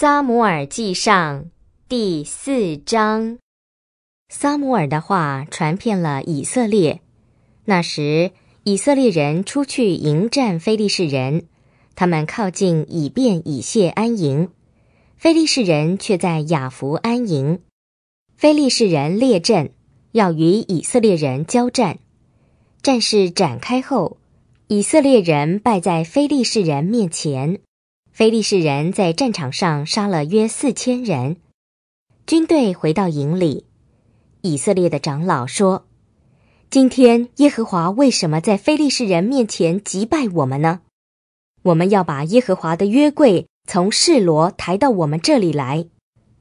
撒母耳记上第四章，撒母耳的话传遍了以色列。那时，以色列人出去迎战非利士人，他们靠近以便以谢安营；非利士人却在雅福安营。非利士人列阵，要与以色列人交战。战事展开后，以色列人败在非利士人面前。非利士人在战场上杀了约四千人，军队回到营里。以色列的长老说：“今天耶和华为什么在非利士人面前击败我们呢？我们要把耶和华的约柜从示罗抬到我们这里来。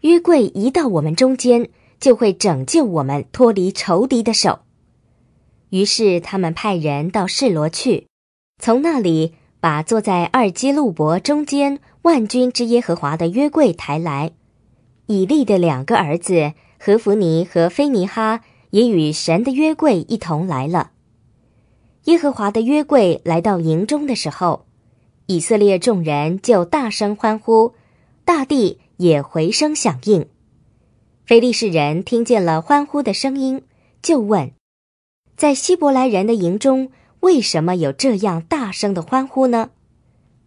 约柜一到我们中间，就会拯救我们脱离仇敌的手。”于是他们派人到示罗去，从那里。把坐在二基路伯中间万军之耶和华的约柜抬来，以利的两个儿子何弗尼和菲尼哈也与神的约柜一同来了。耶和华的约柜来到营中的时候，以色列众人就大声欢呼，大地也回声响应。菲利士人听见了欢呼的声音，就问：在希伯来人的营中，为什么有这样大？大声的欢呼呢？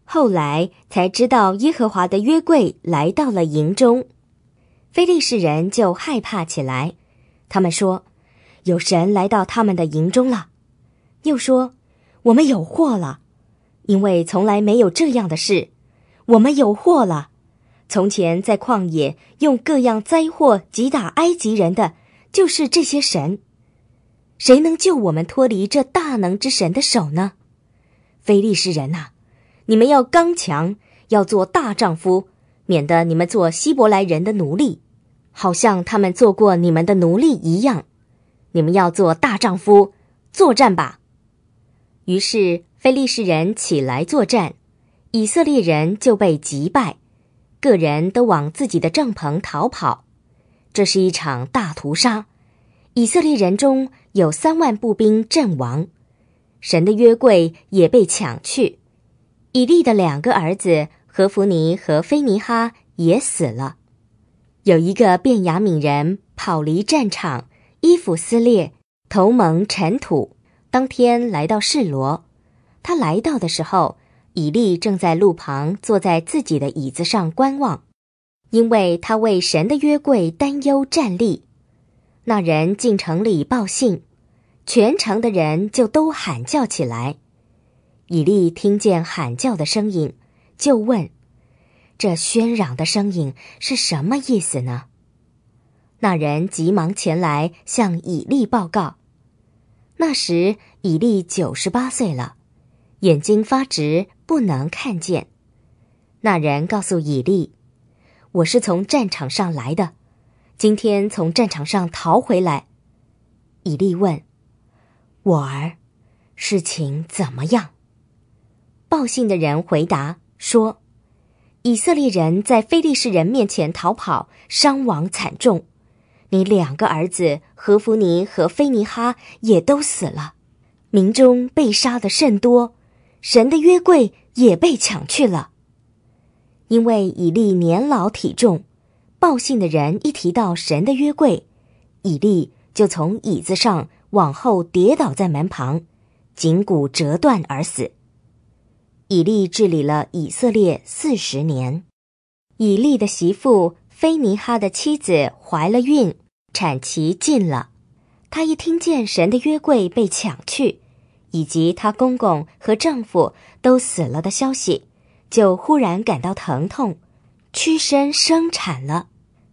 后来才知道，耶和华的约柜来到了营中，非利士人就害怕起来。他们说：“有神来到他们的营中了。”又说：“我们有祸了，因为从来没有这样的事。我们有祸了。从前在旷野用各样灾祸击打埃及人的，就是这些神。谁能救我们脱离这大能之神的手呢？”非利士人呐，你们要刚强，要做大丈夫，免得你们做希伯来人的奴隶，好像他们做过你们的奴隶一样。你们要做大丈夫，作战吧。于是非利士人起来作战，以色列人就被击败，个人都往自己的帐篷逃跑。这是一场大屠杀，以色列人中有三万步兵阵亡。神的约柜也被抢去，以利的两个儿子何弗尼和菲尼哈也死了。有一个便雅敏人跑离战场，衣服撕裂，头蒙尘土。当天来到示罗，他来到的时候，以利正在路旁坐在自己的椅子上观望，因为他为神的约柜担忧站立。那人进城里报信。全城的人就都喊叫起来，以利听见喊叫的声音，就问：“这喧嚷的声音是什么意思呢？”那人急忙前来向以利报告。那时以利九十八岁了，眼睛发直，不能看见。那人告诉以利：“我是从战场上来的，今天从战场上逃回来。”以利问。我儿，事情怎么样？报信的人回答说：“以色列人在非利士人面前逃跑，伤亡惨重。你两个儿子何弗尼和菲尼哈也都死了。民中被杀的甚多，神的约柜也被抢去了。因为以利年老体重，报信的人一提到神的约柜，以利就从椅子上。”往后跌倒在门旁，颈骨折断而死。以利治理了以色列四十年。以利的媳妇菲尼哈的妻子怀了孕，产期近了。她一听见神的约柜被抢去，以及她公公和丈夫都死了的消息，就忽然感到疼痛，屈身生产了。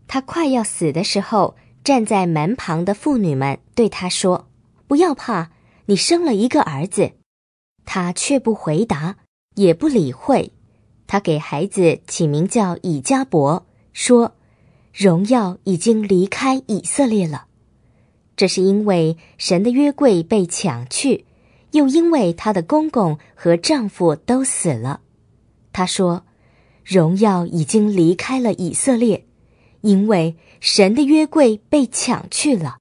她快要死的时候，站在门旁的妇女们对她说。不要怕，你生了一个儿子，他却不回答，也不理会。他给孩子起名叫以迦伯，说：“荣耀已经离开以色列了，这是因为神的约柜被抢去，又因为他的公公和丈夫都死了。”他说：“荣耀已经离开了以色列，因为神的约柜被抢去了。”